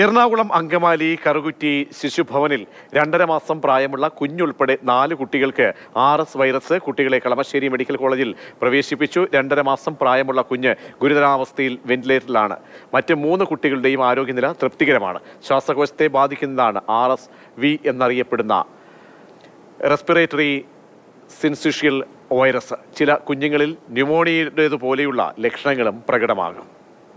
എറണാകുളം അങ്കമാലി കറുകുറ്റി ശിശുഭവനിൽ രണ്ടര മാസം പ്രായമുള്ള കുഞ്ഞുൾപ്പെടെ നാല് കുട്ടികൾക്ക് ആർ എസ് വൈറസ് കുട്ടികളെ കളമശ്ശേരി മെഡിക്കൽ കോളേജിൽ പ്രവേശിപ്പിച്ചു രണ്ടര മാസം പ്രായമുള്ള കുഞ്ഞ് ഗുരുതരാവസ്ഥയിൽ വെന്റിലേറ്ററിലാണ് മറ്റ് മൂന്ന് കുട്ടികളുടെയും ആരോഗ്യനില തൃപ്തികരമാണ് ശ്വാസകോശത്തെ ബാധിക്കുന്നതാണ് ആർ എസ് വി എന്നറിയപ്പെടുന്ന റെസ്പിറേറ്ററി സിൻസിഷ്യൽ വൈറസ് ചില കുഞ്ഞുങ്ങളിൽ ന്യൂമോണിയയുടേതുപോലെയുള്ള ലക്ഷണങ്ങളും പ്രകടമാകും